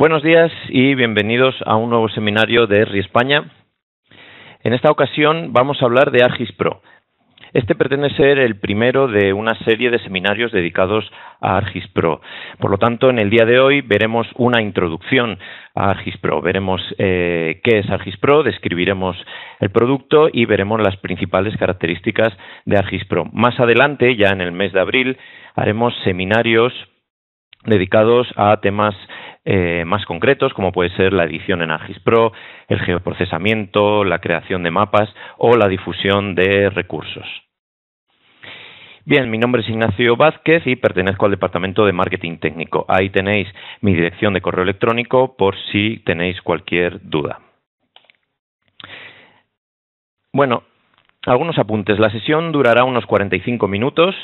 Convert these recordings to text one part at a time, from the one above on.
Buenos días y bienvenidos a un nuevo seminario de ERRI España. En esta ocasión vamos a hablar de Argis Pro. Este pretende ser el primero de una serie de seminarios dedicados a Argis Pro. Por lo tanto, en el día de hoy veremos una introducción a Argis Pro. Veremos eh, qué es Argis Pro, describiremos el producto y veremos las principales características de Argis Pro. Más adelante, ya en el mes de abril, haremos seminarios dedicados a temas eh, más concretos, como puede ser la edición en Pro, el geoprocesamiento, la creación de mapas o la difusión de recursos. Bien, mi nombre es Ignacio Vázquez y pertenezco al Departamento de Marketing Técnico. Ahí tenéis mi dirección de correo electrónico por si tenéis cualquier duda. Bueno, algunos apuntes. La sesión durará unos 45 minutos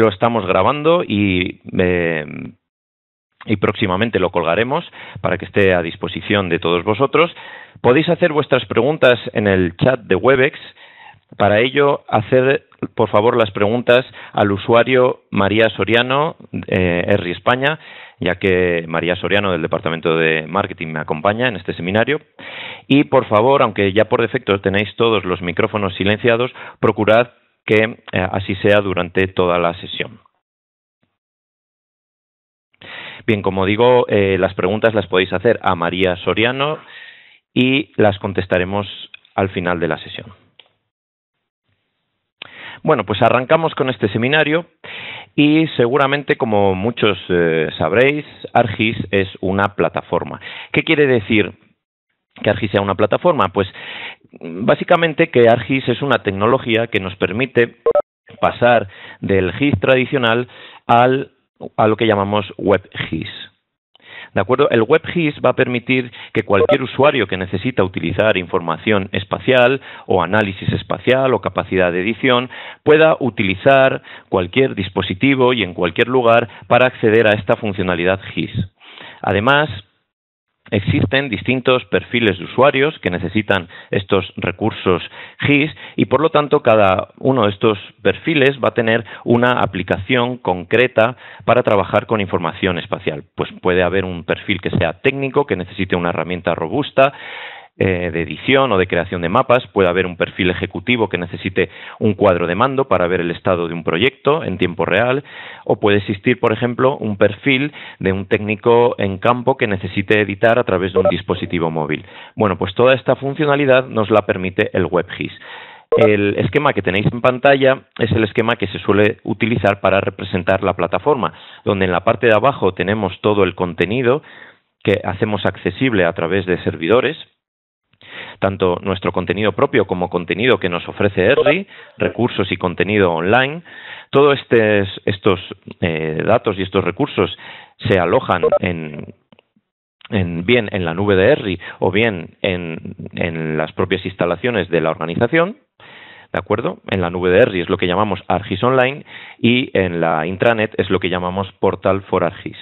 lo estamos grabando eh, y, próximamente lo colgaremos para que esté a disposición de todos vosotros. Podéis hacer vuestras preguntas en el chat de Webex. Para ello, hacer por favor las preguntas al usuario María Soriano, eh, Erri España, ya que María Soriano del Departamento de Marketing me acompaña en este seminario. Y por favor, aunque ya por defecto tenéis todos los micrófonos silenciados, procurad que eh, así sea durante toda la sesión. Bien, como digo, eh, las preguntas las podéis hacer a María Soriano y las contestaremos al final de la sesión. Bueno, pues arrancamos con este seminario y seguramente, como muchos eh, sabréis, Argis es una plataforma. ¿Qué quiere decir que ARGIS sea una plataforma? Pues básicamente que ARGIS es una tecnología que nos permite pasar del GIS tradicional a lo que llamamos WebGIS. ¿De acuerdo? El WebGIS va a permitir que cualquier usuario que necesita utilizar información espacial o análisis espacial o capacidad de edición pueda utilizar cualquier dispositivo y en cualquier lugar para acceder a esta funcionalidad GIS. Además, existen distintos perfiles de usuarios que necesitan estos recursos GIS y por lo tanto cada uno de estos perfiles va a tener una aplicación concreta para trabajar con información espacial. Pues puede haber un perfil que sea técnico, que necesite una herramienta robusta, eh, de edición o de creación de mapas, puede haber un perfil ejecutivo que necesite un cuadro de mando para ver el estado de un proyecto en tiempo real, o puede existir, por ejemplo, un perfil de un técnico en campo que necesite editar a través de un dispositivo móvil. Bueno, pues toda esta funcionalidad nos la permite el WebGIS. El esquema que tenéis en pantalla es el esquema que se suele utilizar para representar la plataforma, donde en la parte de abajo tenemos todo el contenido que hacemos accesible a través de servidores, tanto nuestro contenido propio como contenido que nos ofrece ERRI, recursos y contenido online. Todos este, estos eh, datos y estos recursos se alojan en, bien en la nube de ERRI o bien en, en las propias instalaciones de la organización. ¿De acuerdo? En la nube de ERRI es lo que llamamos ARGIS Online y en la intranet es lo que llamamos Portal for ARGIS.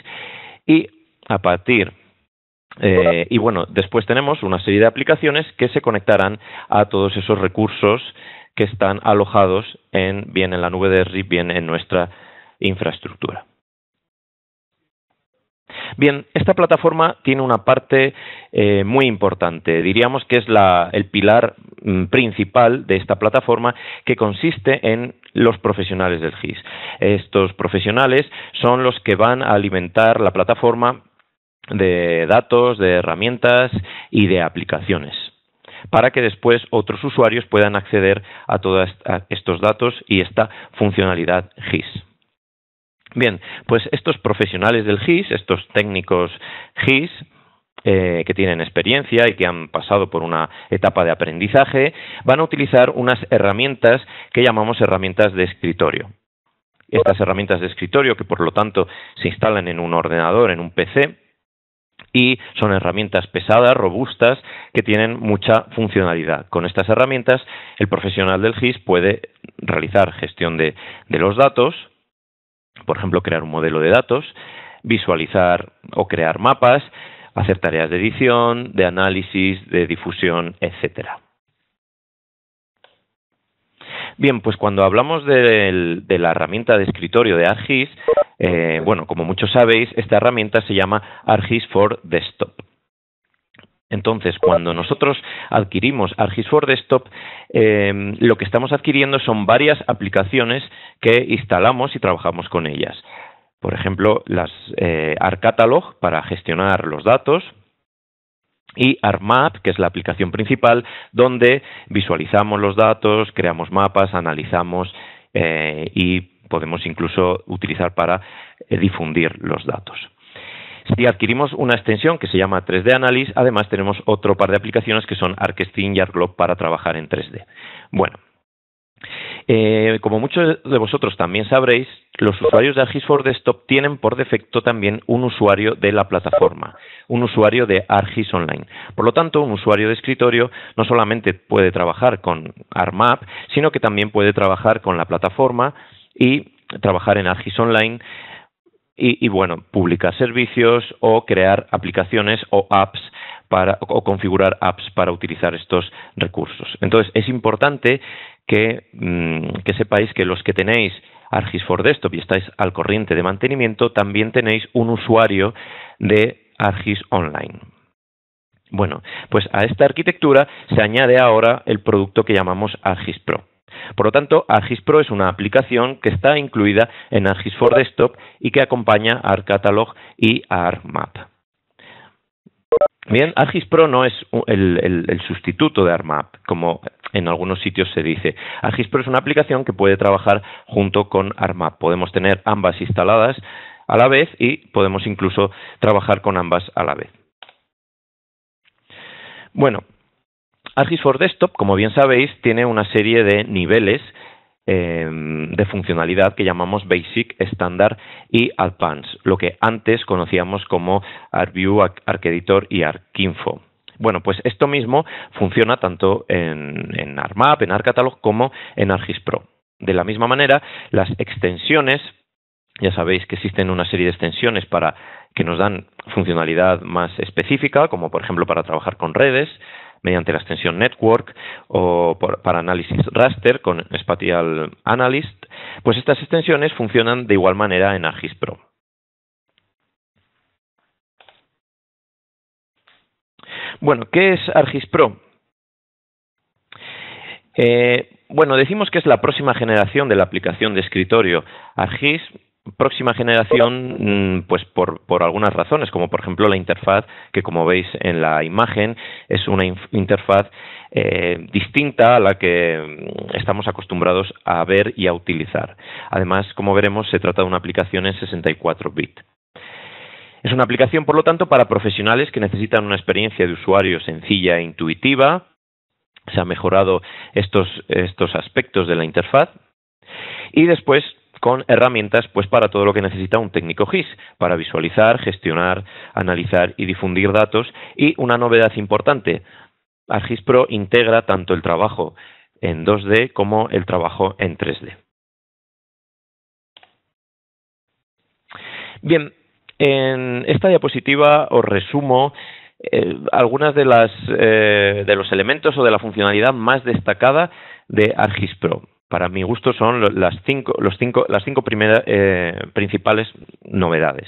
Y a partir eh, y bueno, después tenemos una serie de aplicaciones que se conectarán a todos esos recursos que están alojados en, bien en la nube de RIP, bien en nuestra infraestructura. Bien, esta plataforma tiene una parte eh, muy importante, diríamos que es el pilar mm, principal de esta plataforma, que consiste en los profesionales del GIS. Estos profesionales son los que van a alimentar la plataforma de datos, de herramientas y de aplicaciones para que después otros usuarios puedan acceder a todos estos datos y esta funcionalidad GIS. Bien, pues estos profesionales del GIS, estos técnicos GIS, eh, que tienen experiencia y que han pasado por una etapa de aprendizaje, van a utilizar unas herramientas que llamamos herramientas de escritorio. Estas herramientas de escritorio, que por lo tanto se instalan en un ordenador, en un PC, y son herramientas pesadas, robustas, que tienen mucha funcionalidad. Con estas herramientas, el profesional del GIS puede realizar gestión de, los datos, por ejemplo, crear un modelo de datos, visualizar o crear mapas, hacer tareas de edición, de análisis, de difusión, etcétera. Bien, pues cuando hablamos de, la herramienta de escritorio de ArcGIS, eh, bueno, como muchos sabéis, esta herramienta se llama ArcGIS for Desktop. Entonces, cuando nosotros adquirimos ArcGIS for Desktop, eh, lo que estamos adquiriendo son varias aplicaciones que instalamos y trabajamos con ellas. Por ejemplo, las eh, Arcatalog para gestionar los datos, y ArcMap, que es la aplicación principal, donde visualizamos los datos, creamos mapas, analizamos eh, y podemos incluso utilizar para eh, difundir los datos. Si adquirimos una extensión que se llama 3D Analysis, además tenemos otro par de aplicaciones que son ArcSteam y ArcGlobe para trabajar en 3D. Bueno, eh, como muchos de vosotros también sabréis, los usuarios de ArcGIS for Desktop tienen por defecto también un usuario de la plataforma, un usuario de ArcGIS Online. Por lo tanto, un usuario de escritorio no solamente puede trabajar con ARMAP, sino que también puede trabajar con la plataforma y trabajar en ArcGIS Online y, y, bueno, publicar servicios o crear aplicaciones o apps o configurar apps para utilizar estos recursos. Entonces, es importante que, mm, sepáis que los que tenéis Argis for Desktop y estáis al corriente de mantenimiento, también tenéis un usuario de Argis Online. Bueno, pues a esta arquitectura se añade ahora el producto que llamamos Argis Pro. Por lo tanto, Argis Pro es una aplicación que está incluida en Argis for Desktop y que acompaña a ArcCatalog y a ArcMap. Bien, Argis Pro no es el, sustituto de ARMAP, como en algunos sitios se dice. ArcGIS Pro es una aplicación que puede trabajar junto con ARMAP. Podemos tener ambas instaladas a la vez y podemos incluso trabajar con ambas a la vez. Bueno, ArcGIS for Desktop, como bien sabéis, tiene una serie de niveles Em, de funcionalidad que llamamos Basic, Standard y Advanced, lo que antes conocíamos como ArcView, ArcEditor y ArcInfo. Bueno, pues esto mismo funciona tanto en, en armap en ArcCatalog como en Pro. De la misma manera, las extensiones ya sabéis que existen una serie de extensiones para que nos dan funcionalidad más específica, como por ejemplo para trabajar con redes, mediante la extensión Network o para análisis raster con Spatial Analyst, pues estas extensiones funcionan de igual manera en ARGIS Pro. Bueno, ¿qué es ARGIS Pro? Eh, bueno, decimos que es la próxima generación de la aplicación de escritorio. ARGIS próxima generación, mm, pues por, algunas razones, como por ejemplo la interfaz, que como veis en la imagen, es una interfaz eh, distinta a la que mm, estamos acostumbrados a ver y a utilizar. Además, como veremos, se trata de una aplicación en 64 bits. Es una aplicación, por lo tanto, para profesionales que necesitan una experiencia de usuario sencilla e intuitiva. Se han mejorado estos aspectos de la interfaz. Y después con herramientas pues para todo lo que necesita un técnico GIS, para visualizar, gestionar, analizar y difundir datos y una novedad importante, ArcGIS Pro integra tanto el trabajo en 2D como el trabajo en 3D. Bien, en esta diapositiva os resumo algunos eh, algunas de las eh, de los elementos o de la funcionalidad más destacada de ArcGIS Pro para mi gusto son las cinco, cinco, las cinco eh, principales novedades.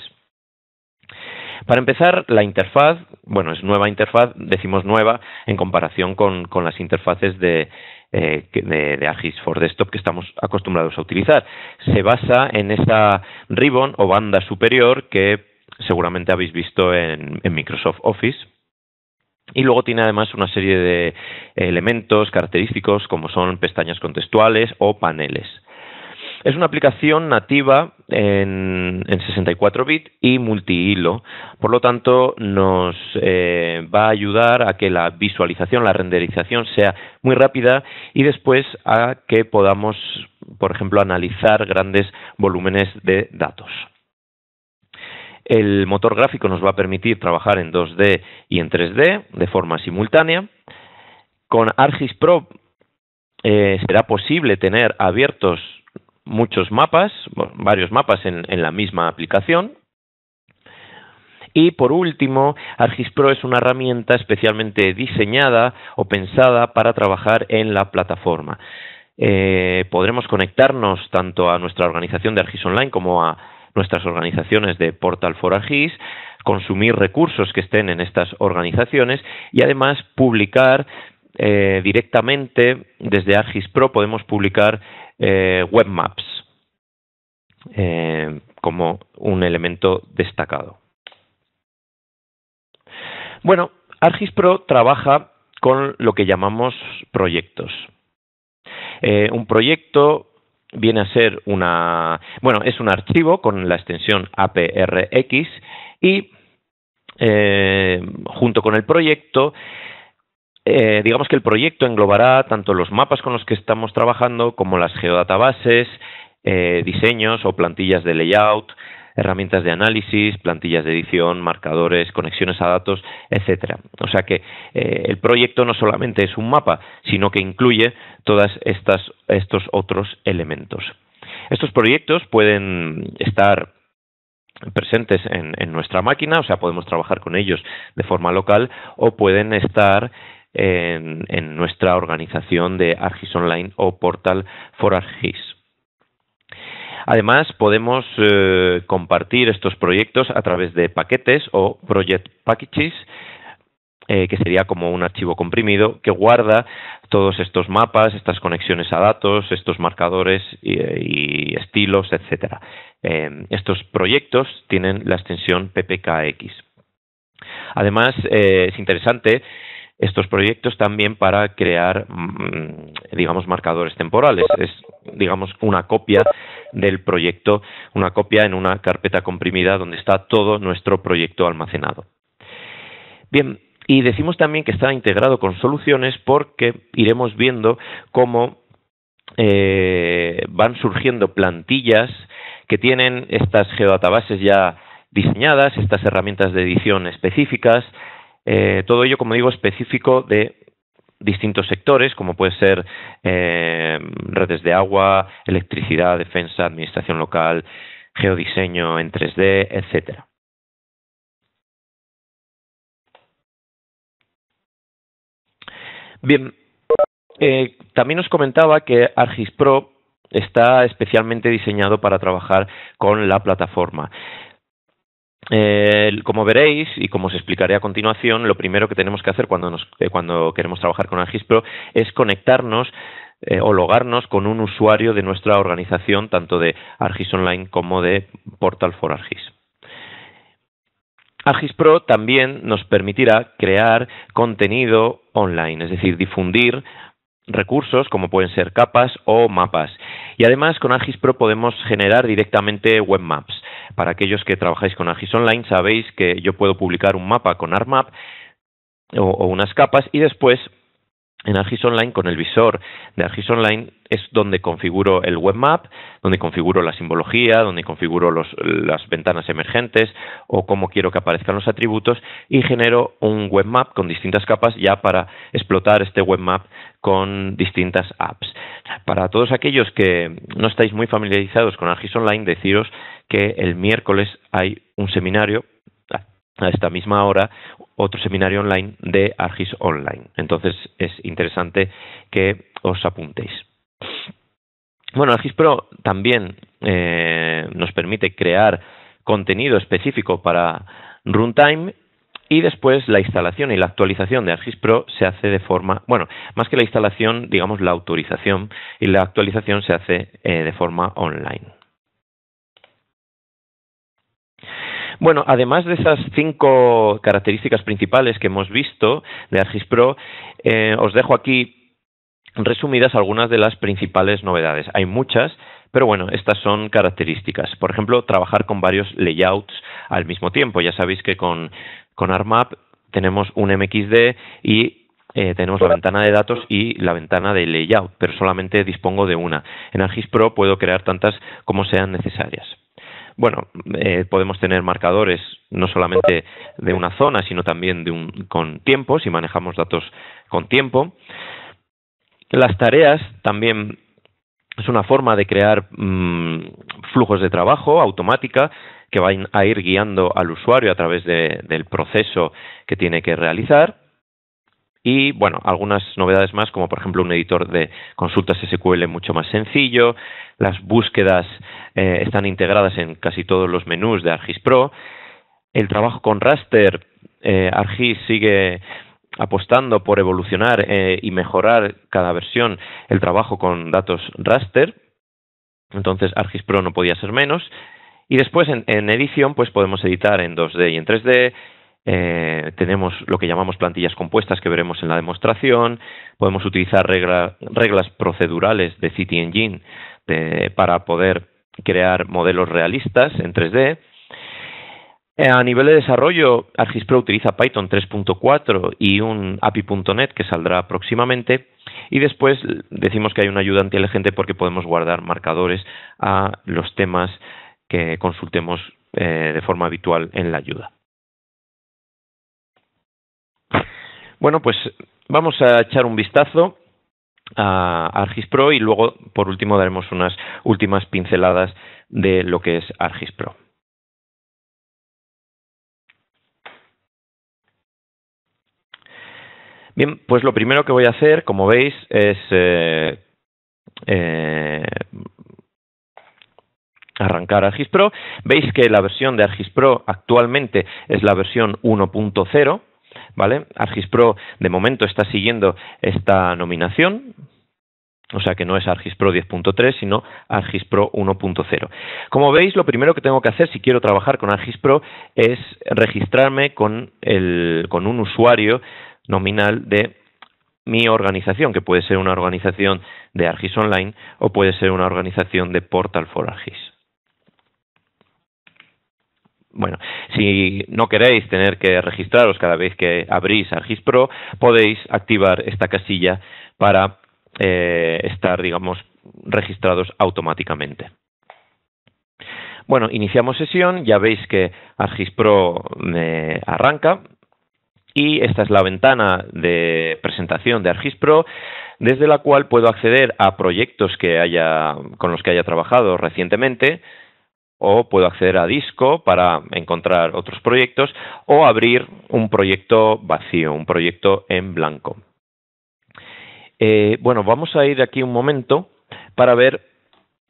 Para empezar, la interfaz, bueno, es nueva interfaz, decimos nueva en comparación con, con las interfaces de, eh, de, for Desktop que estamos acostumbrados a utilizar. Se basa en esa ribbon o banda superior que seguramente habéis visto en Microsoft Office, y luego tiene además una serie de elementos característicos como son pestañas contextuales o paneles. Es una aplicación nativa en, 64 bit y multihilo, por lo tanto nos eh, va a ayudar a que la visualización, la renderización sea muy rápida y después a que podamos, por ejemplo, analizar grandes volúmenes de datos. El motor gráfico nos va a permitir trabajar en 2D y en 3D de forma simultánea. Con Argis Pro eh, será posible tener abiertos muchos mapas, varios mapas en, la misma aplicación, y por último, Argis Pro es una herramienta especialmente diseñada o pensada para trabajar en la plataforma. Eh, podremos conectarnos tanto a nuestra organización de Argis Online como a nuestras organizaciones de Portal for Agis, consumir recursos que estén en estas organizaciones y además publicar eh, directamente desde Argis Pro podemos publicar eh, web maps eh, como un elemento destacado. Bueno, Argis Pro trabaja con lo que llamamos proyectos. un proyecto viene a ser una, bueno, es un archivo con la extensión APRX y eh, junto con el proyecto eh, digamos que el proyecto englobará tanto los mapas con los que estamos trabajando como las geodatabases, eh, diseños o plantillas de layout, herramientas de análisis, plantillas de edición, marcadores, conexiones a datos, etcétera. O sea que eh, el proyecto no solamente es un mapa, sino que incluye todos estos otros elementos. Estos proyectos pueden estar presentes en, nuestra máquina, o sea, podemos trabajar con ellos de forma local o pueden estar en, nuestra organización de Online o portal for Argis. Además, podemos eh, compartir estos proyectos a través de paquetes o project packages, eh, que sería como un archivo comprimido que guarda todos estos mapas, estas conexiones a datos, estos marcadores y, estilos, etcétera. Em, estos proyectos tienen la extensión ppkx. Además, eh, es interesante estos proyectos también para crear, mm, digamos, marcadores temporales. Es, digamos, una copia del proyecto, una copia en una carpeta comprimida donde está todo nuestro proyecto almacenado. Bien, y decimos también que está integrado con soluciones porque iremos viendo cómo eh, van surgiendo plantillas que tienen estas geodatabases ya diseñadas, estas herramientas de edición específicas, eh, todo ello, como digo, específico de distintos sectores, como puede ser eh, redes de agua, electricidad, defensa, administración local, geodiseño en 3D, etcétera. Bien, eh, también os comentaba que Pro está especialmente diseñado para trabajar con la plataforma. Eh, como veréis y como os explicaré a continuación, lo primero que tenemos que hacer cuando, eh, cuando queremos trabajar con Pro es conectarnos eh, o logarnos con un usuario de nuestra organización, tanto de Argis Online como de Portal for Argis. Argis Pro también nos permitirá crear contenido online, es decir, difundir recursos como pueden ser capas o mapas. Y además con Agis Pro podemos generar directamente web maps. Para aquellos que trabajáis con Agis Online sabéis que yo puedo publicar un mapa con armap o unas capas y después en Argis Online, con el visor de Argis Online, es donde configuro el webmap, donde configuro la simbología, donde configuro las ventanas emergentes o cómo quiero que aparezcan los atributos y genero un webmap con distintas capas ya para explotar este webmap con distintas apps. Para todos aquellos que no estáis muy familiarizados con Argis Online, deciros que el miércoles hay un seminario a esta misma hora otro seminario online de Argis Online. Entonces es interesante que os apuntéis. Bueno, Argis Pro también eh, nos permite crear contenido específico para runtime y después la instalación y la actualización de Argis Pro se hace de forma, bueno, más que la instalación, digamos la autorización y la actualización se hace eh, de forma online. Bueno, además de esas cinco características principales que hemos visto de Argis Pro, eh, os dejo aquí resumidas algunas de las principales novedades. Hay muchas, pero bueno, estas son características. Por ejemplo, trabajar con varios layouts al mismo tiempo. Ya sabéis que con, ARMAP tenemos un MXD y eh, tenemos la ventana de datos y la ventana de layout, pero solamente dispongo de una. En Argis Pro puedo crear tantas como sean necesarias bueno, eh, podemos tener marcadores no solamente de una zona, sino también con tiempo, si manejamos datos con tiempo. Las tareas también es una forma de crear mm, flujos de trabajo automática que van a ir guiando al usuario a través del proceso que tiene que realizar y bueno, algunas novedades más como por ejemplo un editor de consultas SQL mucho más sencillo, las búsquedas eh, están integradas en casi todos los menús de ArcGIS Pro, el trabajo con raster, eh, sigue apostando por evolucionar eh, y mejorar cada versión el trabajo con datos raster, entonces ArcGIS Pro no podía ser menos. Y después en, en edición pues podemos editar en 2D y en 3D eh, tenemos lo que llamamos plantillas compuestas que veremos en la demostración. Podemos utilizar reglas procedurales de City Engine para poder crear modelos realistas en 3D. Eh, a nivel de desarrollo, ArgisPro utiliza Python 3.4 y un API.NET que saldrá próximamente. Y después decimos que hay una ayuda inteligente porque podemos guardar marcadores a los temas que consultemos eh, de forma habitual en la ayuda. Bueno, pues vamos a echar un vistazo a Argis Pro y luego, por último, daremos unas últimas pinceladas de lo que es Argis Pro. Bien, pues lo primero que voy a hacer, como veis, es eh, eh, arrancar Argis Pro. Veis que la versión de Argis Pro actualmente es la versión 1.0 ¿vale? Pro de momento está siguiendo esta nominación, o sea que no es Pro 10.3, sino Pro 1.0. Como veis, lo primero que tengo que hacer si quiero trabajar con Pro es registrarme con, el, con un usuario nominal de mi organización, que puede ser una organización de Argis Online o puede ser una organización de Portal for Argis. Bueno, si no queréis tener que registraros cada vez que abrís Pro, podéis activar esta casilla para eh, estar, digamos, registrados automáticamente. Bueno, iniciamos sesión, ya veis que Pro me eh, arranca y esta es la ventana de presentación de Pro, desde la cual puedo acceder a proyectos que haya, con los que haya trabajado recientemente, o puedo acceder a disco para encontrar otros proyectos o abrir un proyecto vacío, un proyecto en blanco. Eh, bueno, vamos a ir aquí un momento para ver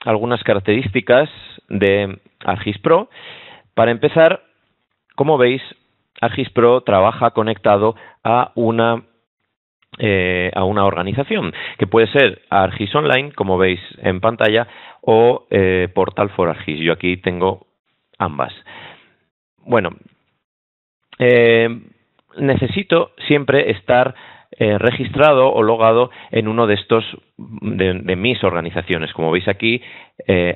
algunas características de Argis Pro. Para empezar, como veis, Argis Pro trabaja conectado a una eh, a una organización, que puede ser Argis Online, como veis en pantalla, o eh, Portal for Argis. Yo aquí tengo ambas. Bueno, eh, necesito siempre estar registrado o logado en uno de estos de, mis organizaciones. Como veis aquí,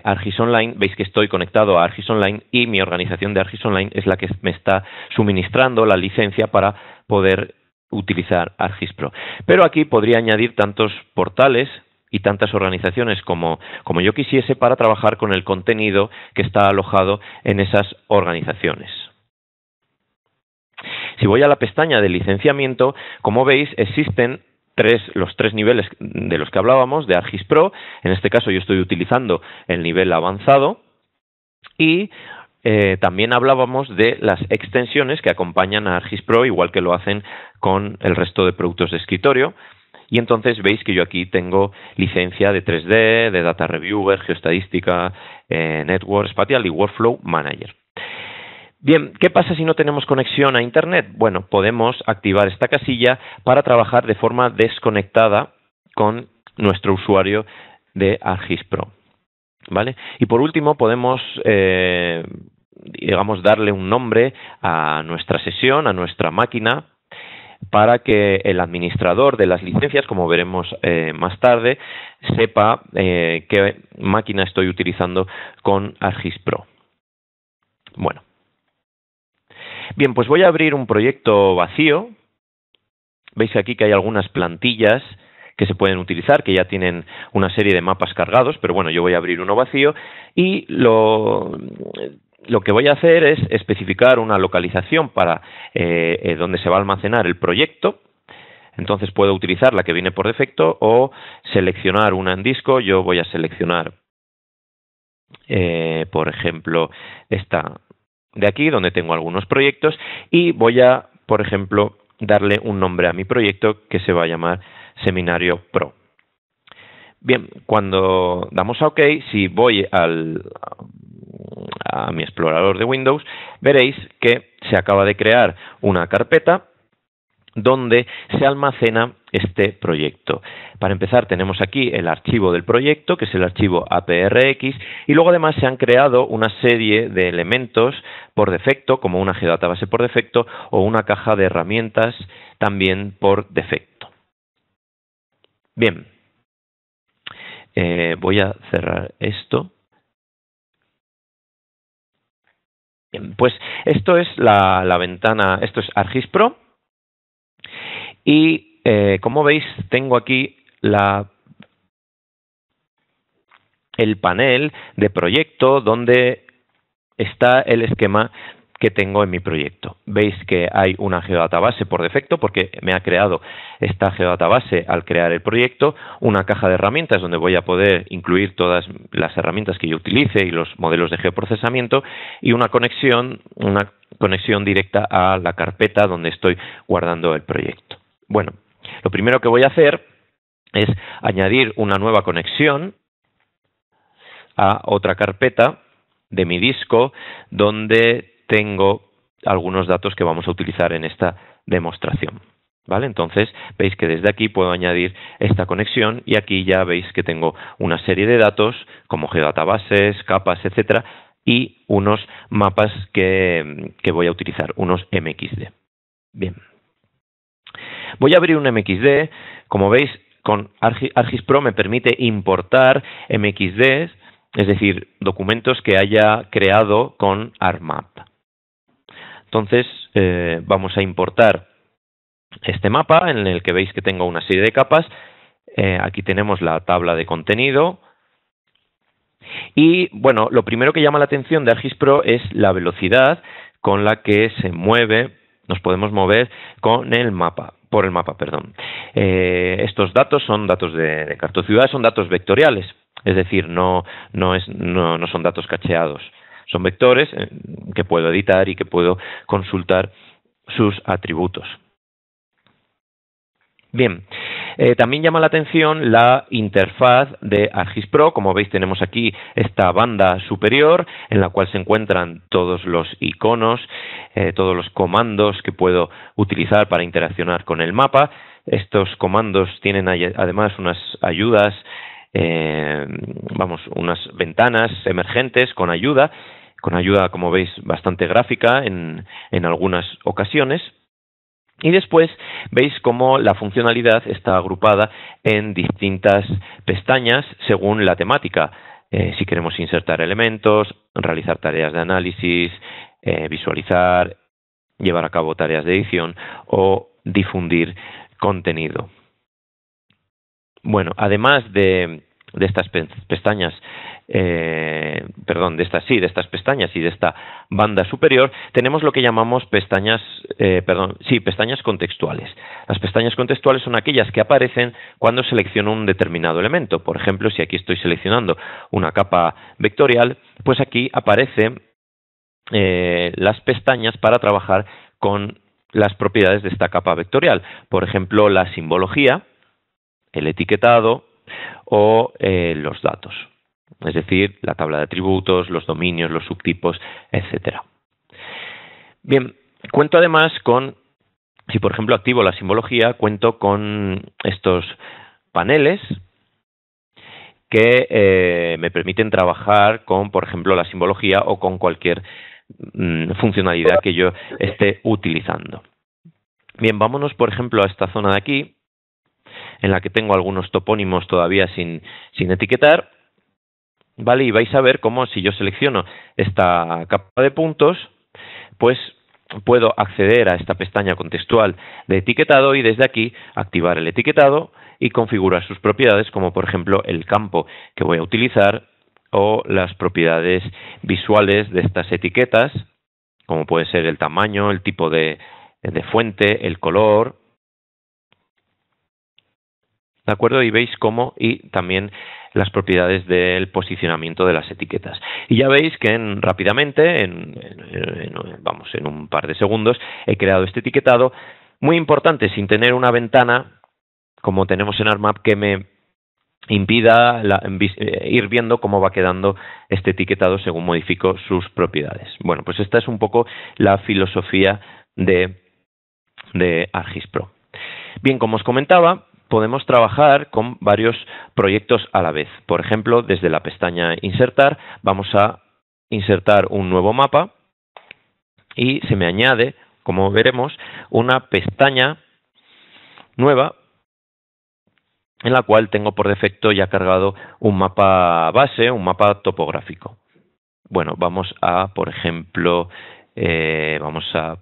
Argis Online, veis que estoy conectado a Argis Online y mi organización de Argis Online es la que me está suministrando la licencia para poder utilizar Pro. Pero aquí podría añadir tantos portales y tantas organizaciones como, como yo quisiese para trabajar con el contenido que está alojado en esas organizaciones. Si voy a la pestaña de licenciamiento, como veis, existen tres, los tres niveles de los que hablábamos de Argis Pro. En este caso yo estoy utilizando el nivel avanzado y eh, también hablábamos de las extensiones que acompañan a ARGIS Pro, igual que lo hacen con el resto de productos de escritorio. Y entonces veis que yo aquí tengo licencia de 3D, de Data Reviewer, Geoestadística, eh, Network Spatial y Workflow Manager. Bien, ¿qué pasa si no tenemos conexión a Internet? Bueno, podemos activar esta casilla para trabajar de forma desconectada con nuestro usuario de ARGIS Pro. ¿vale? Y por último podemos eh, digamos darle un nombre a nuestra sesión, a nuestra máquina para que el administrador de las licencias, como veremos eh, más tarde, sepa eh, qué máquina estoy utilizando con ArgisPro. Pro. Bueno. Bien, pues voy a abrir un proyecto vacío. Veis aquí que hay algunas plantillas que se pueden utilizar, que ya tienen una serie de mapas cargados, pero bueno, yo voy a abrir uno vacío y lo lo que voy a hacer es especificar una localización para eh, eh, donde se va a almacenar el proyecto. Entonces puedo utilizar la que viene por defecto o seleccionar una en disco. Yo voy a seleccionar, eh, por ejemplo, esta de aquí, donde tengo algunos proyectos, y voy a, por ejemplo, darle un nombre a mi proyecto que se va a llamar Seminario Pro. Bien, cuando damos a OK, si voy al, a mi explorador de Windows, veréis que se acaba de crear una carpeta donde se almacena este proyecto. Para empezar tenemos aquí el archivo del proyecto, que es el archivo APRX, y luego además se han creado una serie de elementos por defecto, como una base por defecto o una caja de herramientas también por defecto. Bien, eh, voy a cerrar esto. Bien, pues esto es la, ventana, esto es Argis Pro. Y eh, como veis, tengo aquí el panel de proyecto donde está el esquema que tengo en mi proyecto. Veis que hay una geodatabase por defecto porque me ha creado esta geodatabase al crear el proyecto, una caja de herramientas donde voy a poder incluir todas las herramientas que yo utilice y los modelos de geoprocesamiento y una conexión, una conexión directa a la carpeta donde estoy guardando el proyecto. Bueno, lo primero que voy a hacer es añadir una nueva conexión a otra carpeta de mi disco donde tengo algunos datos que vamos a utilizar en esta demostración. ¿Vale? Entonces veis que desde aquí puedo añadir esta conexión y aquí ya veis que tengo una serie de datos como geodatabases, capas, etcétera, y unos mapas que, voy a utilizar, unos MXD. Bien. Voy a abrir un MXD. Como veis, con ArcGIS Pro me permite importar MXDs, es decir, documentos que haya creado con ARMAP. Entonces eh, vamos a importar este mapa en el que veis que tengo una serie de capas. Eh, aquí tenemos la tabla de contenido. Y bueno, lo primero que llama la atención de Argis Pro es la velocidad con la que se mueve, nos podemos mover con el mapa por el mapa, perdón. Eh, estos datos son datos de, de, son datos vectoriales, es decir, no son datos cacheados. Son vectores eh, que puedo editar y que puedo consultar sus atributos. Bien, eh, también llama la atención la interfaz de ArcGIS Pro. Como veis, tenemos aquí esta banda superior en la cual se encuentran todos los iconos, eh, todos los comandos que puedo utilizar para interaccionar con el mapa. Estos comandos tienen además unas ayudas, vamos, unas ventanas emergentes con ayuda con ayuda, como veis, bastante gráfica en, algunas ocasiones. Y después veis cómo la funcionalidad está agrupada en distintas pestañas según la temática. Eh, si queremos insertar elementos, realizar tareas de análisis, eh, visualizar, llevar a cabo tareas de edición o difundir contenido. Bueno, además de estas pestañas eh, perdón, de estas sí, de estas pestañas y de esta banda superior, tenemos lo que llamamos pestañas, eh, perdón, sí, pestañas contextuales. Las pestañas contextuales son aquellas que aparecen cuando selecciono un determinado elemento. Por ejemplo, si aquí estoy seleccionando una capa vectorial, pues aquí aparecen eh, las pestañas para trabajar con las propiedades de esta capa vectorial. Por ejemplo, la simbología, el etiquetado o los datos es decir, la tabla de atributos, los dominios, los subtipos, etcétera. Bien, cuento además con, si por ejemplo activo la simbología, cuento con estos paneles que eh, me permiten trabajar con, por ejemplo, la simbología o con cualquier mm, funcionalidad que yo esté utilizando. Bien, vámonos, por ejemplo, a esta zona de aquí, en la que tengo algunos topónimos todavía sin, sin etiquetar ¿vale? Y vais a ver cómo si yo selecciono esta capa de puntos, pues puedo acceder a esta pestaña contextual de etiquetado y desde aquí activar el etiquetado y configurar sus propiedades como por ejemplo el campo que voy a utilizar o las propiedades visuales de estas etiquetas como puede ser el tamaño, el tipo de, de fuente, el color, ¿De acuerdo? Y veis cómo y también las propiedades del posicionamiento de las etiquetas. Y ya veis que en, rápidamente, en, vamos, en un par de segundos, he creado este etiquetado. Muy importante, sin tener una ventana, como tenemos en ARMAP, que me impida eh, ir viendo cómo va quedando este etiquetado según modifico sus propiedades. Bueno, pues esta es un poco la filosofía de, de Pro. Bien, como os comentaba, podemos trabajar con varios proyectos a la vez. Por ejemplo, desde la pestaña Insertar vamos a insertar un nuevo mapa y se me añade, como veremos, una pestaña nueva en la cual tengo por defecto ya cargado un mapa base, un mapa topográfico. Bueno, vamos a, por ejemplo, eh, vamos a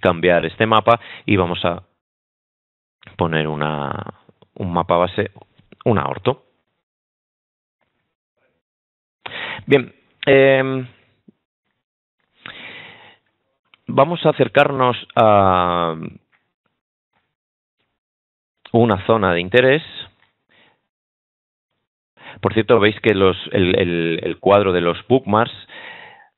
cambiar este mapa y vamos a poner una, un mapa base, una orto. Bien, em, vamos a acercarnos a una zona de interés. Por cierto, veis que los, el, el, cuadro de los bookmarks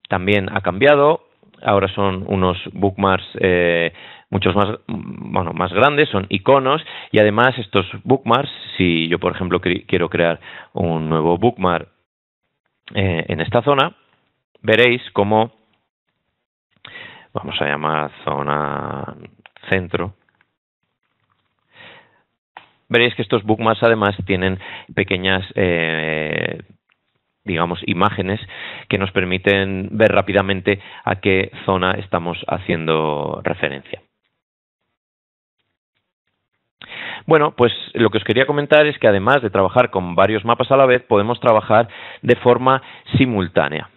también ha cambiado. Ahora son unos bookmarks eh, muchos más, bueno, más grandes, son iconos y además estos bookmarks, si yo por ejemplo quiero crear un nuevo bookmark eh, en esta zona, veréis cómo vamos a llamar zona centro. Veréis que estos bookmarks además tienen pequeñas eh, digamos, imágenes que nos permiten ver rápidamente a qué zona estamos haciendo referencia. Bueno, pues lo que os quería comentar es que además de trabajar con varios mapas a la vez, podemos trabajar de forma simultánea,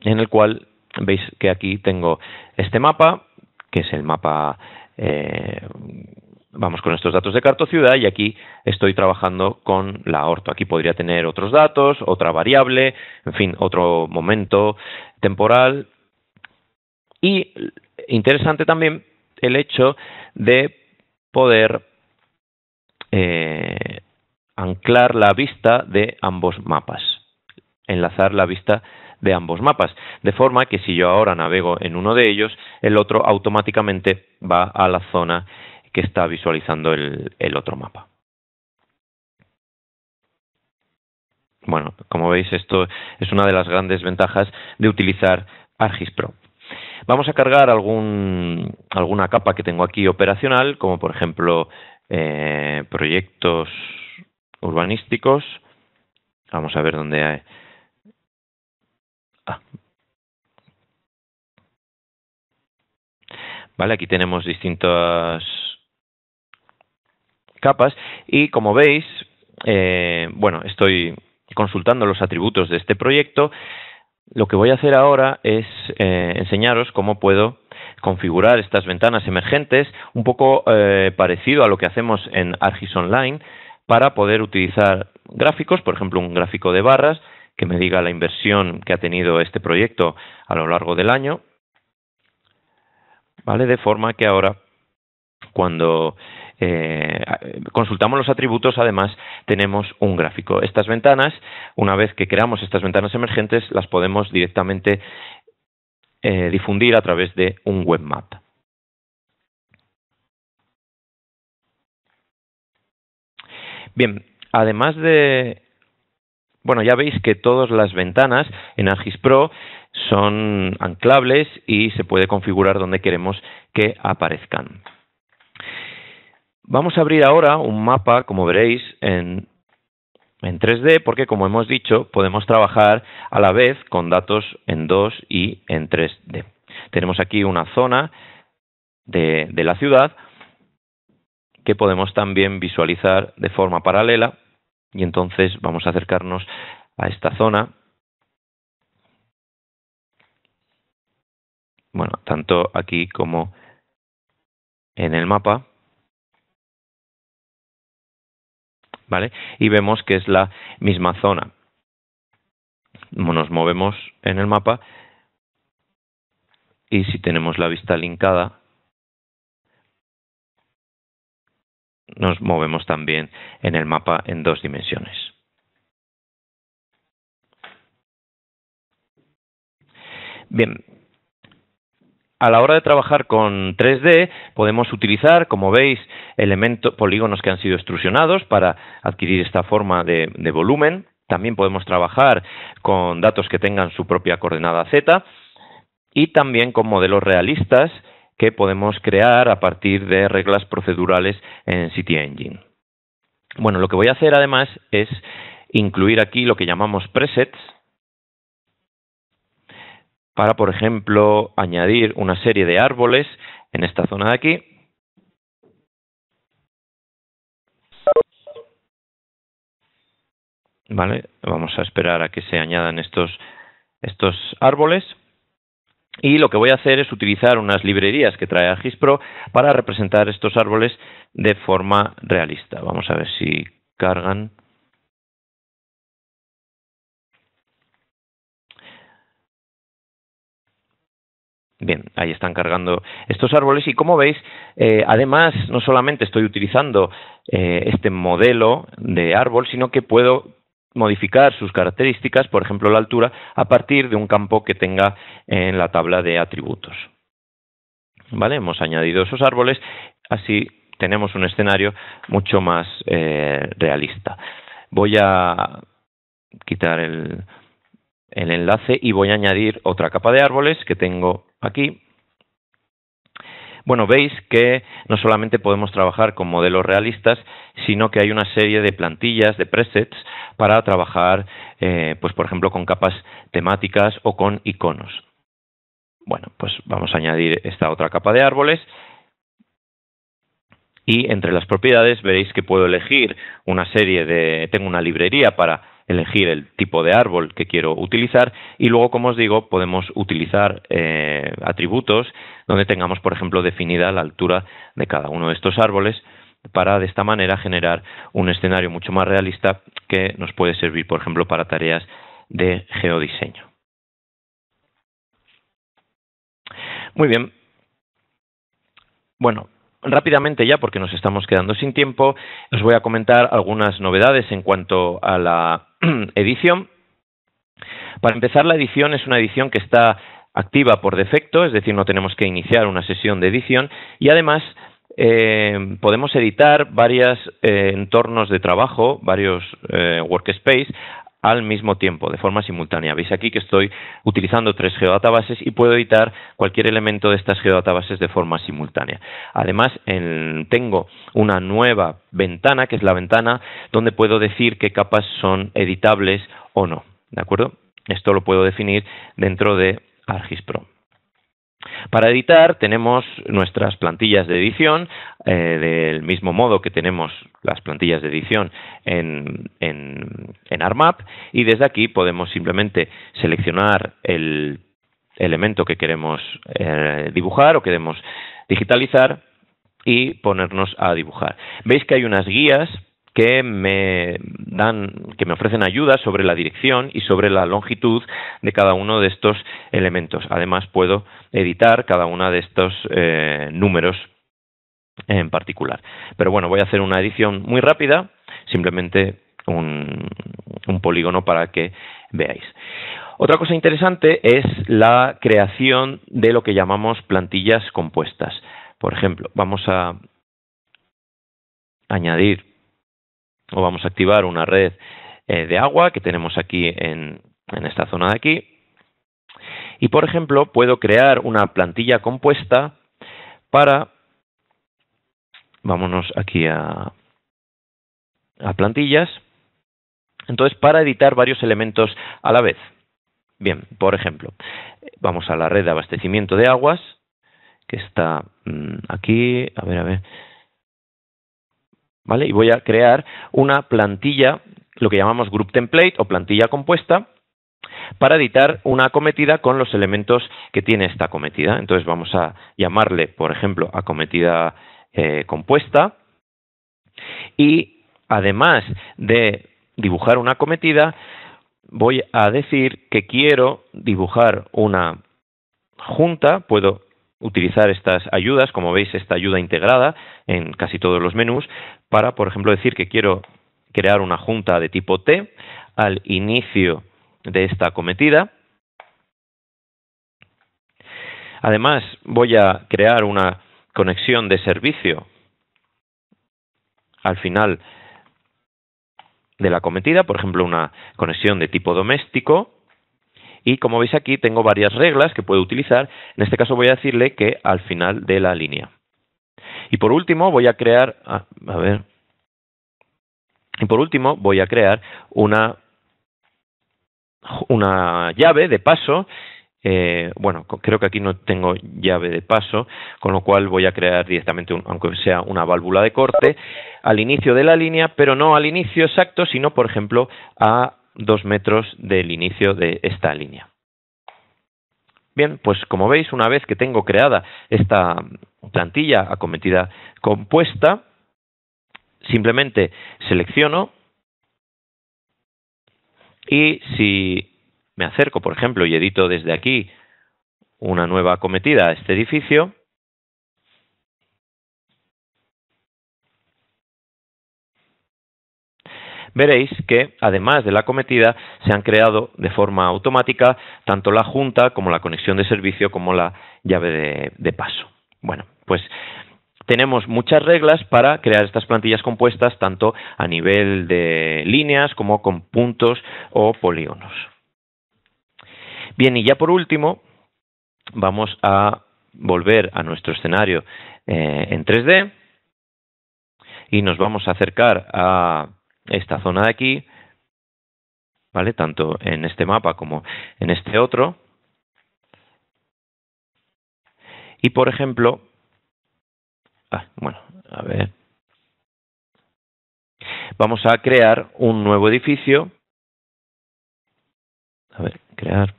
en el cual veis que aquí tengo este mapa, que es el mapa... Eh, vamos con estos datos de Ciudad, y aquí estoy trabajando con la orto. Aquí podría tener otros datos, otra variable, en fin, otro momento temporal. Y interesante también el hecho de poder eh, anclar la vista de ambos mapas, enlazar la vista de ambos mapas, de forma que si yo ahora navego en uno de ellos, el otro automáticamente va a la zona que está visualizando el, otro mapa. Bueno, como veis, esto es una de las grandes ventajas de utilizar ArGIS Pro. Vamos a cargar alguna capa que tengo aquí operacional, como por ejemplo eh, proyectos urbanísticos. Vamos a ver dónde hay. Ah. Vale, aquí tenemos distintas capas y como veis, eh, bueno, estoy consultando los atributos de este proyecto. Lo que voy a hacer ahora es eh, enseñaros cómo puedo configurar estas ventanas emergentes, un poco eh, parecido a lo que hacemos en Argis Online, para poder utilizar gráficos, por ejemplo, un gráfico de barras que me diga la inversión que ha tenido este proyecto a lo largo del año, ¿vale? De forma que ahora, cuando eh, consultamos los atributos, además tenemos un gráfico. Estas ventanas, una vez que creamos estas ventanas emergentes, las podemos directamente eh, difundir a través de un webmap. Bien, además de... Bueno, ya veis que todas las ventanas en Argis Pro son anclables y se puede configurar donde queremos que aparezcan. Vamos a abrir ahora un mapa, como veréis, en en 3D porque, como hemos dicho, podemos trabajar a la vez con datos en 2 y en 3D. Tenemos aquí una zona de, de la ciudad que podemos también visualizar de forma paralela y entonces vamos a acercarnos a esta zona. Bueno, tanto aquí como en el mapa. ¿vale? Y vemos que es la misma zona. Nos movemos en el mapa y si tenemos la vista linkada, nos movemos también en el mapa en dos dimensiones. Bien, a la hora de trabajar con 3D podemos utilizar, como veis, elementos, polígonos que han sido extrusionados para adquirir esta forma de, de volumen. También podemos trabajar con datos que tengan su propia coordenada z y también con modelos realistas que podemos crear a partir de reglas procedurales en City Engine. Bueno, lo que voy a hacer además es incluir aquí lo que llamamos presets, para, por ejemplo, añadir una serie de árboles en esta zona de aquí. Vale, vamos a esperar a que se añadan estos, estos árboles. Y lo que voy a hacer es utilizar unas librerías que trae Agispro para representar estos árboles de forma realista. Vamos a ver si cargan. Bien, ahí están cargando estos árboles y como veis, eh, además no solamente estoy utilizando eh, este modelo de árbol, sino que puedo modificar sus características, por ejemplo la altura, a partir de un campo que tenga en la tabla de atributos. ¿Vale? Hemos añadido esos árboles, así tenemos un escenario mucho más eh, realista. Voy a quitar el, el enlace y voy a añadir otra capa de árboles que tengo Aquí, bueno, veis que no solamente podemos trabajar con modelos realistas, sino que hay una serie de plantillas, de presets, para trabajar, eh, pues por ejemplo, con capas temáticas o con iconos. Bueno, pues vamos a añadir esta otra capa de árboles y entre las propiedades veréis que puedo elegir una serie de... tengo una librería para elegir el tipo de árbol que quiero utilizar y luego, como os digo, podemos utilizar eh, atributos donde tengamos, por ejemplo, definida la altura de cada uno de estos árboles para de esta manera generar un escenario mucho más realista que nos puede servir, por ejemplo, para tareas de geodiseño. Muy bien. Bueno, Rápidamente ya, porque nos estamos quedando sin tiempo, os voy a comentar algunas novedades en cuanto a la edición. Para empezar, la edición es una edición que está activa por defecto, es decir, no tenemos que iniciar una sesión de edición y además eh, podemos editar varios eh, entornos de trabajo, varios eh, workspace, al mismo tiempo, de forma simultánea. Veis aquí que estoy utilizando tres geodatabases y puedo editar cualquier elemento de estas geodatabases de forma simultánea. Además, tengo una nueva ventana, que es la ventana donde puedo decir qué capas son editables o no. ¿De acuerdo? Esto lo puedo definir dentro de Pro. Para editar tenemos nuestras plantillas de edición, eh, del mismo modo que tenemos las plantillas de edición en, en, ARMAP, y desde aquí podemos simplemente seleccionar el elemento que queremos eh, dibujar o queremos digitalizar y ponernos a dibujar. Veis que hay unas guías que me dan, que me ofrecen ayuda sobre la dirección y sobre la longitud de cada uno de estos elementos. Además, puedo editar cada uno de estos eh, números en particular. Pero bueno, voy a hacer una edición muy rápida, simplemente un polígono para que veáis. Otra cosa interesante es la creación de lo que llamamos plantillas compuestas. Por ejemplo, vamos a añadir o vamos a activar una red eh, de agua que tenemos aquí en, en esta zona de aquí. Y por ejemplo, puedo crear una plantilla compuesta para, vámonos aquí a, a plantillas, entonces para editar varios elementos a la vez. Bien, por ejemplo, vamos a la red de abastecimiento de aguas, que está mm, aquí, a ver, a ver, y voy a crear una plantilla, lo que llamamos group template o plantilla compuesta, para editar una acometida con los elementos que tiene esta acometida. Entonces vamos a llamarle, por ejemplo, acometida eh, compuesta. Y además de dibujar una acometida, voy a decir que quiero dibujar una junta, puedo utilizar estas ayudas, como veis, esta ayuda integrada en casi todos los menús, para, por ejemplo, decir que quiero crear una junta de tipo T al inicio de esta acometida. Además, voy a crear una conexión de servicio al final de la acometida, por ejemplo, una conexión de tipo doméstico, y como veis aquí tengo varias reglas que puedo utilizar. En este caso voy a decirle que al final de la línea. Y por último voy a crear, ah, a, ver, y por último voy a crear una, una llave de paso. Eh, bueno, creo que aquí no tengo llave de paso, con lo cual voy a crear directamente, aunque sea una válvula de corte, al inicio de la línea, pero no al inicio exacto, sino, por ejemplo, a dos metros del inicio de esta línea. Bien, pues como veis, una vez que tengo creada esta plantilla acometida compuesta, simplemente selecciono y si me acerco, por ejemplo, y edito desde aquí una nueva acometida a este edificio, veréis que, además de la cometida, se han creado de forma automática tanto la junta como la conexión de servicio como la llave de, paso. Bueno, pues tenemos muchas reglas para crear estas plantillas compuestas tanto a nivel de líneas como con puntos o polígonos. Bien, y ya por último, vamos a volver a nuestro escenario eh, en 3D y nos vamos a acercar a esta zona de aquí, ¿vale? Tanto en este mapa como en este otro. Y por ejemplo, ah, bueno, a ver. Vamos a crear un nuevo edificio. A ver, crear.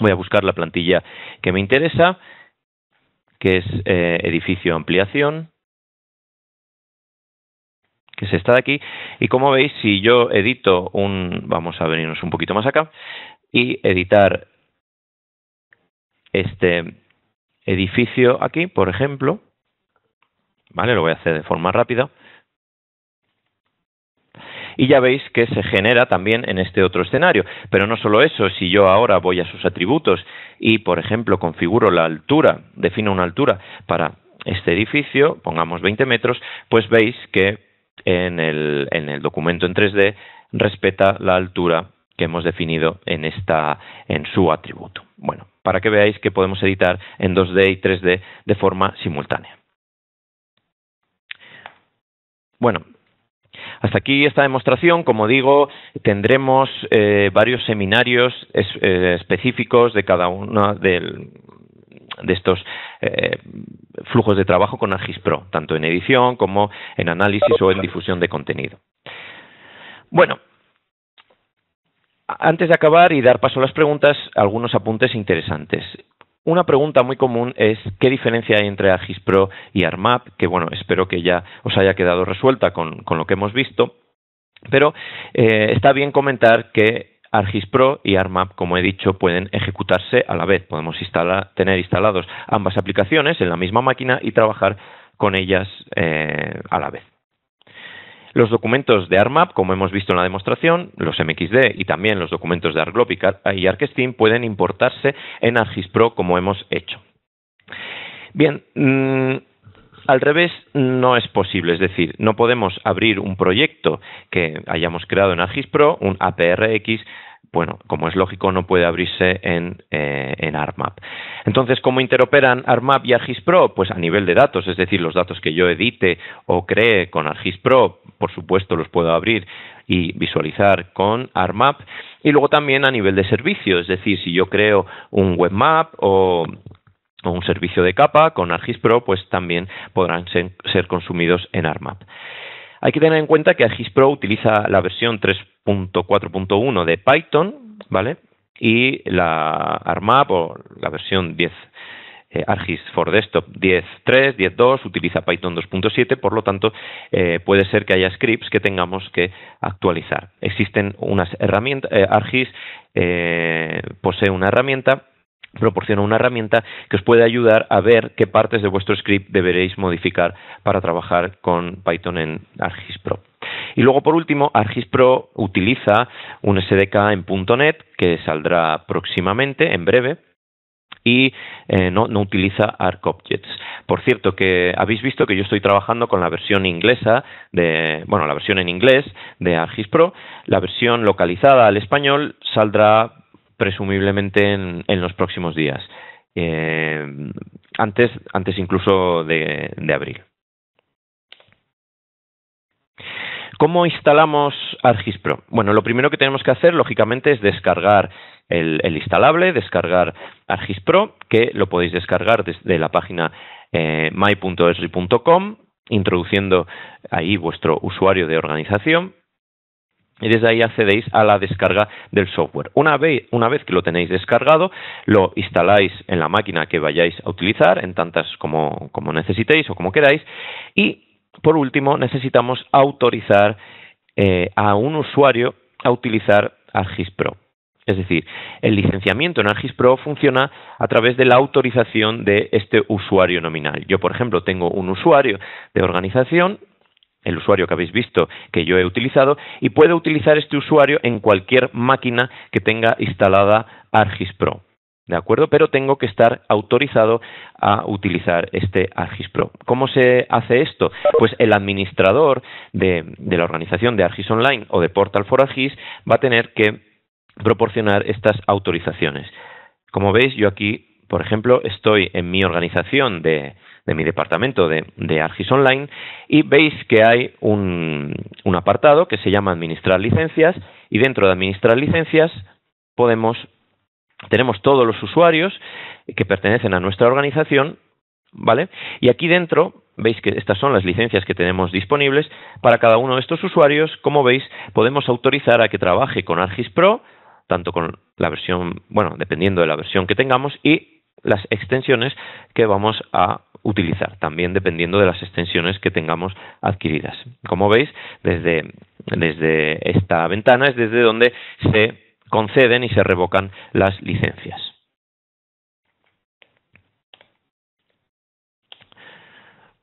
Voy a buscar la plantilla que me interesa, que es eh, edificio ampliación que se está de aquí. Y como veis, si yo edito un... Vamos a venirnos un poquito más acá. Y editar este edificio aquí, por ejemplo. ¿Vale? Lo voy a hacer de forma rápida. Y ya veis que se genera también en este otro escenario. Pero no solo eso, si yo ahora voy a sus atributos y, por ejemplo, configuro la altura, defino una altura para este edificio, pongamos 20 metros, pues veis que en el, documento en 3D respeta la altura que hemos definido en, esta, en su atributo. Bueno, para que veáis que podemos editar en 2D y 3D de forma simultánea. Bueno, hasta aquí esta demostración. Como digo, tendremos eh, varios seminarios eh, específicos de cada una del, de estos eh, flujos de trabajo con Pro, tanto en edición como en análisis o en difusión de contenido. Bueno, antes de acabar y dar paso a las preguntas, algunos apuntes interesantes. Una pregunta muy común es qué diferencia hay entre Pro y ARMAP, que bueno, espero que ya os haya quedado resuelta con, lo que hemos visto. Pero eh, está bien comentar que Pro y ARMAP, como he dicho, pueden ejecutarse a la vez. Podemos tener instalados ambas aplicaciones en la misma máquina y trabajar con ellas eh, a la vez. Los documentos de ARMAP, como hemos visto en la demostración, los MXD y también los documentos de ArcGlobe y ArcSteam pueden importarse en Pro, como hemos hecho. Bien, mm, al revés no es posible, es decir, no podemos abrir un proyecto que hayamos creado en Argis Pro, un APRX, bueno, como es lógico, no puede abrirse en, eh, en ARMAP. Entonces, ¿cómo interoperan ARMAP y Pro? Pues a nivel de datos, es decir, los datos que yo edite o cree con Pro, por supuesto, los puedo abrir y visualizar con ARMAP. Y luego también a nivel de servicio, es decir, si yo creo un webmap o un servicio de capa con Argis Pro, pues también podrán ser, consumidos en ARMAP. Hay que tener en cuenta que Argis Pro utiliza la versión 3.4.1 de Python, ¿vale? Y la ARMAP o la versión 10 eh, Argis for Desktop 10.3, 10.2 utiliza Python 2.7, por lo tanto eh, puede ser que haya scripts que tengamos que actualizar. Existen unas herramientas, eh, Argis posee una herramienta proporciona una herramienta que os puede ayudar a ver qué partes de vuestro script deberéis modificar para trabajar con Python en ArcGIS Pro. Y luego, por último, ArcGIS Pro utiliza un SDK en .NET que saldrá próximamente, en breve, y eh, no, no, utiliza ArcObjects. Por cierto, que habéis visto que yo estoy trabajando con la versión inglesa de, bueno, la versión en inglés de ArcGIS Pro. La versión localizada al español saldrá presumiblemente en, los próximos días, eh, antes, antes incluso de, abril. ¿Cómo instalamos Argis Pro? Bueno, lo primero que tenemos que hacer, lógicamente, es descargar el, instalable, descargar Argis Pro, que lo podéis descargar desde la página eh, my.esri.com, introduciendo ahí vuestro usuario de organización y desde ahí accedéis a la descarga del software. Una vez, que lo tenéis descargado, lo instaláis en la máquina que vayáis a utilizar, en tantas como, como necesitéis o como queráis, y por último necesitamos autorizar eh, a un usuario a utilizar Argis Pro. Es decir, el licenciamiento en Argis Pro funciona a través de la autorización de este usuario nominal. Yo, por ejemplo, tengo un usuario de organización el usuario que habéis visto que yo he utilizado, y puedo utilizar este usuario en cualquier máquina que tenga instalada Argis Pro. ¿De acuerdo? Pero tengo que estar autorizado a utilizar este Argis Pro. ¿Cómo se hace esto? Pues el administrador de, de la organización de Argis Online o de Portal for Argis va a tener que proporcionar estas autorizaciones. Como veis, yo aquí, por ejemplo, estoy en mi organización de, de mi departamento de, de Argis Online y veis que hay un, un apartado que se llama Administrar licencias y dentro de Administrar licencias podemos tenemos todos los usuarios que pertenecen a nuestra organización, ¿vale? Y aquí dentro veis que estas son las licencias que tenemos disponibles para cada uno de estos usuarios. Como veis, podemos autorizar a que trabaje con Argis Pro, tanto con la versión, bueno, dependiendo de la versión que tengamos, y las extensiones que vamos a utilizar, también dependiendo de las extensiones que tengamos adquiridas. Como veis, desde, esta ventana es desde donde se conceden y se revocan las licencias.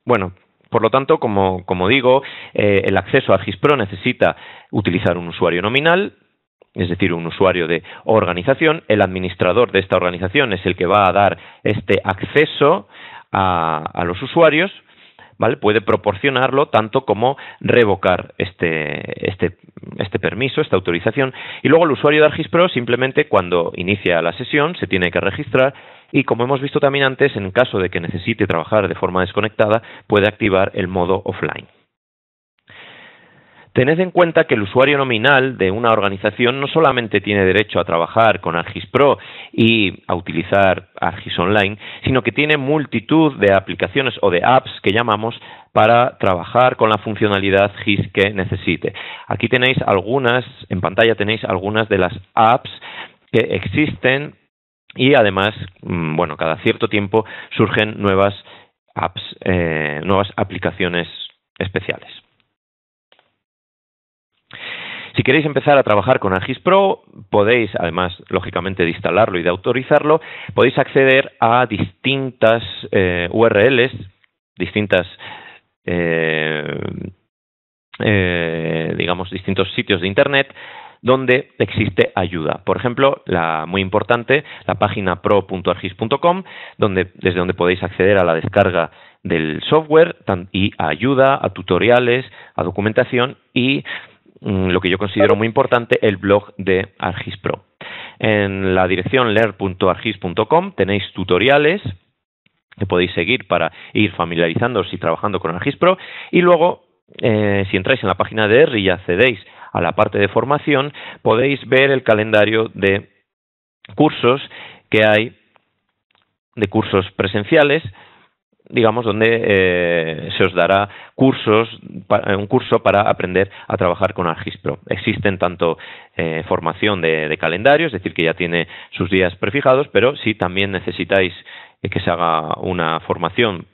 Bueno, por lo tanto, como, digo, eh, el acceso a GISpro necesita utilizar un usuario nominal es decir, un usuario de organización, el administrador de esta organización es el que va a dar este acceso a, los usuarios, Puede proporcionarlo tanto como revocar este, este, este, permiso, esta autorización. Y luego el usuario de Pro simplemente cuando inicia la sesión se tiene que registrar y como hemos visto también antes, en caso de que necesite trabajar de forma desconectada, puede activar el modo offline. Tened en cuenta que el usuario nominal de una organización no solamente tiene derecho a trabajar con ARGIS Pro y a utilizar ARGIS Online, sino que tiene multitud de aplicaciones o de apps que llamamos para trabajar con la funcionalidad GIS que necesite. Aquí tenéis algunas, en pantalla tenéis algunas de las apps que existen y además, mm, bueno, cada cierto tiempo surgen nuevas apps, eh, nuevas aplicaciones especiales. Si queréis empezar a trabajar con Argis Pro, podéis, además, lógicamente, de instalarlo y de autorizarlo, podéis acceder a distintas eh, URLs, distintas. Eh, eh, digamos, distintos sitios de Internet donde existe ayuda. Por ejemplo, la muy importante, la página pro.argis.com, desde donde podéis acceder a la descarga del software y a ayuda, a tutoriales, a documentación y Mm, lo que yo considero muy importante, el blog de Argis Pro. En la dirección leer.argis.com tenéis tutoriales que podéis seguir para ir familiarizándoos y trabajando con Pro. Y luego, eh, si entráis en la página de R y accedéis a la parte de formación, podéis ver el calendario de cursos que hay, de cursos presenciales, digamos, donde eh, se os dará cursos, eh, un curso para aprender a trabajar con Argispro. Existen tanto eh, formación de, calendario, es decir, que ya tiene sus días prefijados, pero si también necesitáis que se haga una formación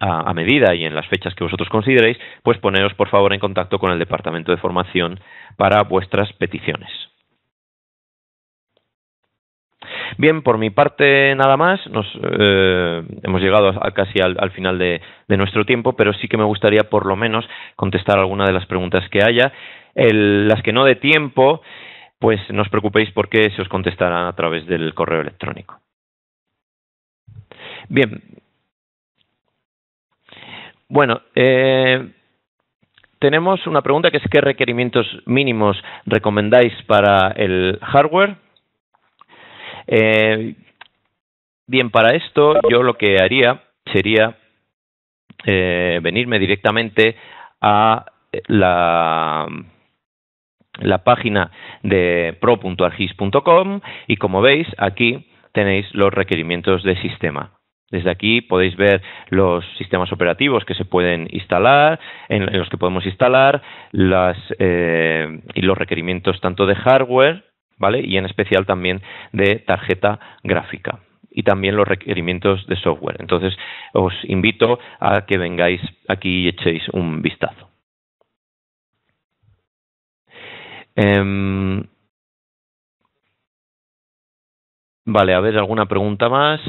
a, a medida y en las fechas que vosotros consideréis, pues poneros por favor en contacto con el Departamento de Formación para vuestras peticiones. Bien, por mi parte nada más. Nos, eh, hemos llegado casi al, final de, nuestro tiempo, pero sí que me gustaría por lo menos contestar alguna de las preguntas que haya. las que no de tiempo, pues no os preocupéis porque se os contestarán a través del correo electrónico. Bien. Bueno, eh, tenemos una pregunta que es qué requerimientos mínimos recomendáis para el hardware eh, bien, para esto yo lo que haría sería eh, venirme directamente a eh, la, página de pro.argis.com y como veis aquí tenéis los requerimientos de sistema. Desde aquí podéis ver los sistemas operativos que se pueden instalar, en, los que podemos instalar, las, eh, y los requerimientos tanto de hardware ¿vale? Y en especial también de tarjeta gráfica y también los requerimientos de software. Entonces, os invito a que vengáis aquí y echéis un vistazo. Em, vale, a ver, ¿alguna pregunta más?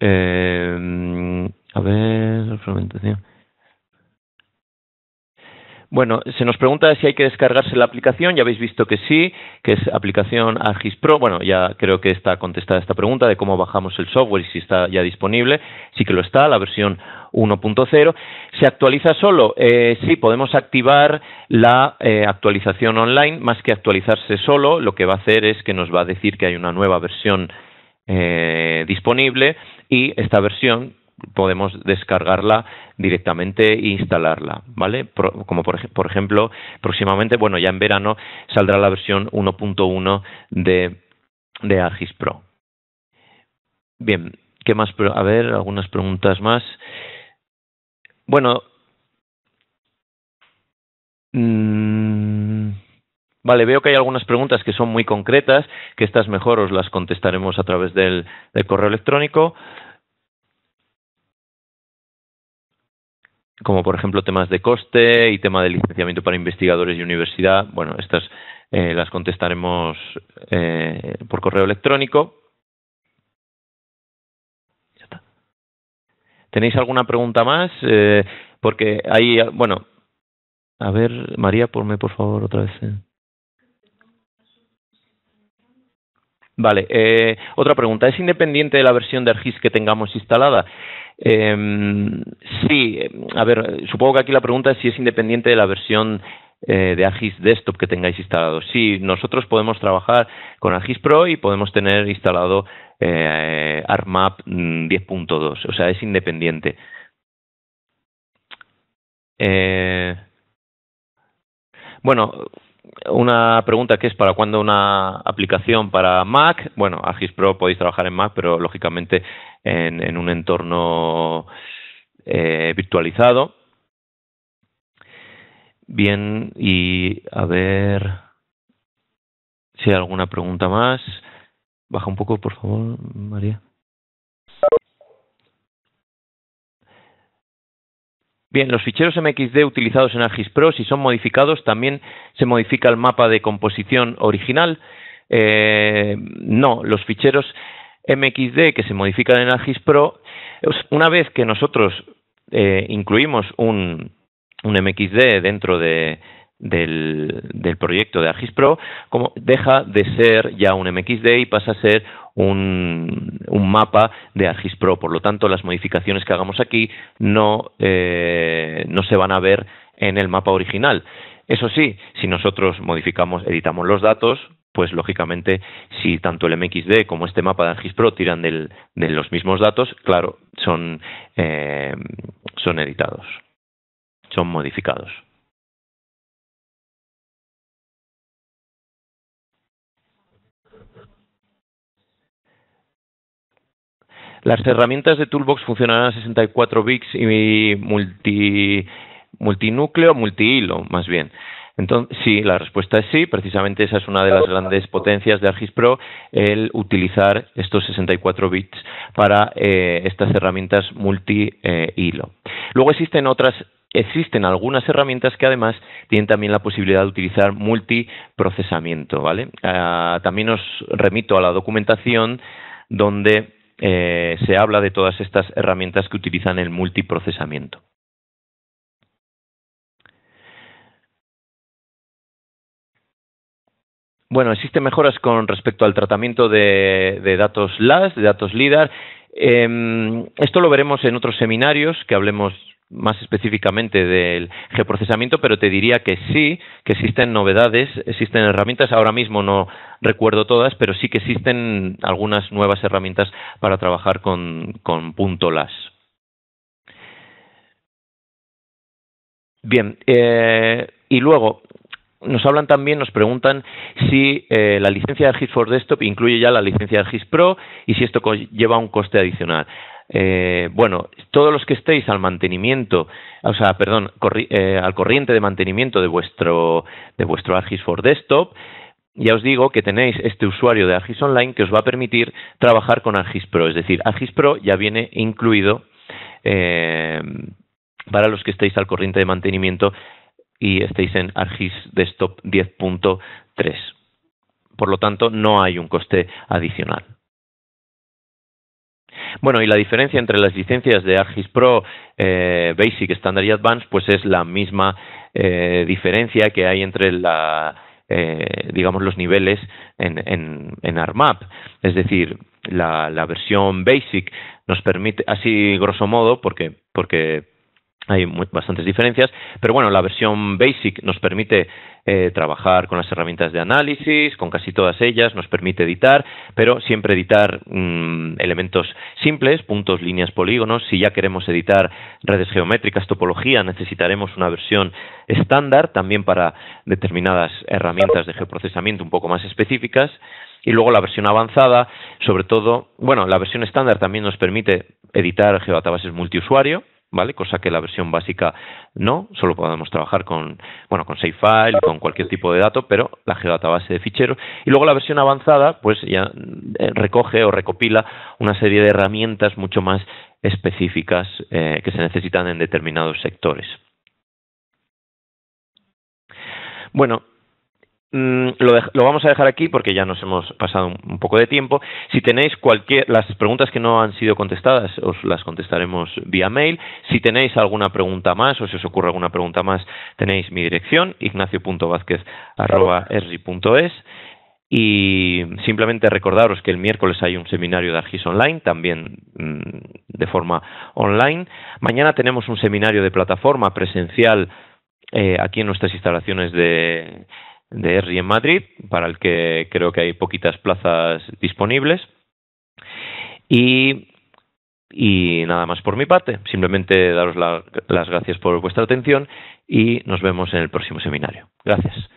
Em, a ver, fragmentación. Bueno, se nos pregunta si hay que descargarse la aplicación. Ya habéis visto que sí, que es aplicación Argis Pro. Bueno, ya creo que está contestada esta pregunta de cómo bajamos el software y si está ya disponible. Sí que lo está, la versión 1.0. ¿Se actualiza solo? Eh, sí, podemos activar la eh, actualización online, más que actualizarse solo. Lo que va a hacer es que nos va a decir que hay una nueva versión eh, disponible y esta versión podemos descargarla directamente e instalarla, ¿vale? como por, ejemplo, próximamente, bueno, ya en verano saldrá la versión 1.1 de, de Argis Pro. Bien, ¿qué más? A ver, algunas preguntas más. Bueno. Mm, vale, veo que hay algunas preguntas que son muy concretas, que estas mejor os las contestaremos a través del correo electrónico. como por ejemplo temas de coste y tema de licenciamiento para investigadores y universidad. Bueno, estas eh, las contestaremos eh, por correo electrónico. ¿Tenéis alguna pregunta más? Eh, porque hay, bueno, a ver, María, ponme por favor otra vez. Eh. Vale, otra pregunta. ¿Es independiente de la versión de ARGIS que tengamos instalada? Em, sí, a ver, supongo que aquí la pregunta es si es independiente de la versión eh, de Agis Desktop que tengáis instalado. Sí, nosotros podemos trabajar con Agis Pro y podemos tener instalado eh, ARMAP 10.2, mm, o sea, es independiente. Eh, bueno, una pregunta que es para cuándo una aplicación para Mac. Bueno, Agis Pro podéis trabajar en Mac, pero lógicamente en, en un entorno eh, virtualizado. Bien, y a ver si hay alguna pregunta más. Baja un poco, por favor, María. Bien, los ficheros MXD utilizados en ARGIS Pro, si son modificados, también se modifica el mapa de composición original. Eh, no, los ficheros MXD que se modifican en ARGIS Pro, pues, una vez que nosotros eh, incluimos un MXD dentro de, del, del proyecto de Argis Pro, como deja de ser ya un MXD y pasa a ser un, un, mapa de Argis Pro. Por lo tanto, las modificaciones que hagamos aquí no, eh, no se van a ver en el mapa original. Eso sí, si nosotros modificamos, editamos los datos, pues lógicamente si tanto el MXD como este mapa de Argis Pro tiran del, de los mismos datos, claro, son, eh, son editados, son modificados. Las herramientas de Toolbox funcionan a 64 bits y multi, multinúcleo, multihilo, más bien. Entonces, sí, la respuesta es sí. Precisamente esa es una de las grandes potencias de ARGIS Pro, el utilizar estos 64 bits para eh, estas herramientas multi-hilo. Luego existen otras existen algunas herramientas que además tienen también la posibilidad de utilizar multiprocesamiento, ¿vale? Ah, también os remito a la documentación donde eh, se habla de todas estas herramientas que utilizan el multiprocesamiento. Bueno, existen mejoras con respecto al tratamiento de, datos LAS, de datos LIDAR. Em, esto lo veremos en otros seminarios que hablemos más específicamente del geoprocesamiento, pero te diría que sí, que existen novedades, existen herramientas, ahora mismo no recuerdo todas, pero sí que existen algunas nuevas herramientas para trabajar con, con punto las. Bien, eh, y luego nos hablan también, nos preguntan si eh, la licencia de GIS for Desktop incluye ya la licencia de GIS Pro y si esto lleva un coste adicional. Eh, bueno, todos los que estéis al mantenimiento, o sea, perdón, eh, al corriente de mantenimiento de vuestro, de vuestro Argis for Desktop, ya os digo que tenéis este usuario de Argis Online que os va a permitir trabajar con Argis Pro. Es decir, Argis Pro ya viene incluido eh, para los que estéis al corriente de mantenimiento y estéis en Argis Desktop 10.3. Por lo tanto, no hay un coste adicional. Bueno, y la diferencia entre las licencias de ArcGIS Pro, eh, Basic, Standard y Advanced, pues es la misma eh, diferencia que hay entre la, eh, digamos, los niveles en, en, en ARMAP. Es decir, la, la, versión Basic nos permite, así grosso modo, porque, porque hay bastantes diferencias, pero bueno, la versión Basic nos permite eh, trabajar con las herramientas de análisis, con casi todas ellas, nos permite editar, pero siempre editar mm, elementos simples, puntos, líneas, polígonos. Si ya queremos editar redes geométricas, topología, necesitaremos una versión estándar también para determinadas herramientas de geoprocesamiento un poco más específicas. Y luego la versión avanzada, sobre todo, bueno, la versión estándar también nos permite editar geodatabases multiusuario, ¿vale? Cosa que la versión básica no, solo podemos trabajar con, bueno, con con cualquier tipo de dato, pero la geodatabase de ficheros. Y luego la versión avanzada, pues ya eh, recoge o recopila una serie de herramientas mucho más específicas eh, que se necesitan en determinados sectores. Bueno, Mm, lo, vamos a dejar aquí porque ya nos hemos pasado un, poco de tiempo. Si tenéis cualquier las preguntas que no han sido contestadas, os las contestaremos vía mail. Si tenéis alguna pregunta más o si os ocurre alguna pregunta más, tenéis mi dirección ignacio.vázquez@erri.es y simplemente recordaros que el miércoles hay un seminario de Argis Online, también mm, de forma online. Mañana tenemos un seminario de plataforma presencial eh, aquí en nuestras instalaciones de de RI en Madrid, para el que creo que hay poquitas plazas disponibles. Y, y nada más por mi parte, simplemente daros las gracias por vuestra atención y nos vemos en el próximo seminario. Gracias.